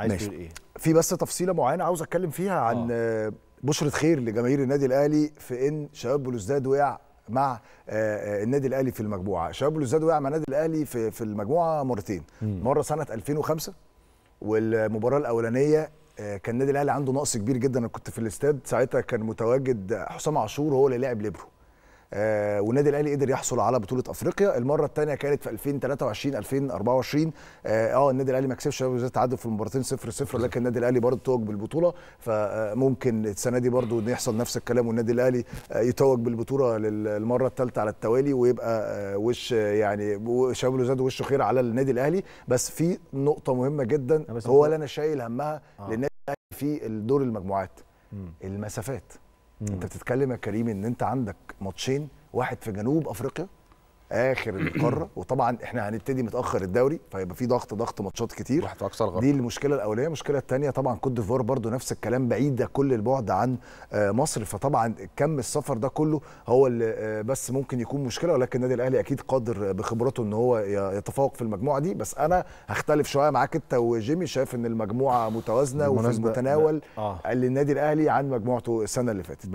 عايز تقول ايه في بس تفصيله معينه عاوز اتكلم فيها عن آه. بشره خير لجماهير النادي الاهلي في ان شباب بلوزداد وقع مع آه، آه، النادي الاهلي في المجموعه شباب بلوزداد وقع مع النادي الاهلي في في المجموعه مرتين م. مره سنه 2005 والمباراه الاولانيه آه، كان النادي الاهلي عنده نقص كبير جدا انا كنت في الاستاد ساعتها كان متواجد حسام عاشور هو اللي لعب ليبرو آه، والنادي الاهلي قدر يحصل على بطوله افريقيا المره الثانيه كانت في 2023 2024 آه،, اه, النادي الاهلي ما كسبش تعادل في المباراتين 0 0 لكن النادي الاهلي برضه توج بالبطوله فممكن آه، السنه دي برضه يحصل نفس الكلام والنادي الاهلي يتوج بالبطوله للمره الثالثه على التوالي ويبقى وش يعني شباب الوزاد وشه خير على النادي الاهلي بس في نقطه مهمه جدا هو اللي انا شايل همها آه. للنادي الاهلي في دور المجموعات المسافات مم. انت بتتكلم يا كريم ان انت عندك ماتشين واحد في جنوب افريقيا اخر القاره وطبعا احنا هنبتدي متاخر الدوري فيبقى في ضغط ضغط ماتشات كتير دي المشكله الاوليه المشكله الثانيه طبعا كوت ديفوار برضو نفس الكلام بعيده كل البعد عن آه، مصر فطبعا كم السفر ده كله هو اللي آه، بس ممكن يكون مشكله ولكن النادي الاهلي اكيد قادر بخبرته ان هو يتفوق في المجموعه دي بس انا هختلف شويه معاك انت وجيمي شايف ان المجموعه متوازنه وفي المتناول آه. للنادي الاهلي عن مجموعته السنه اللي فاتت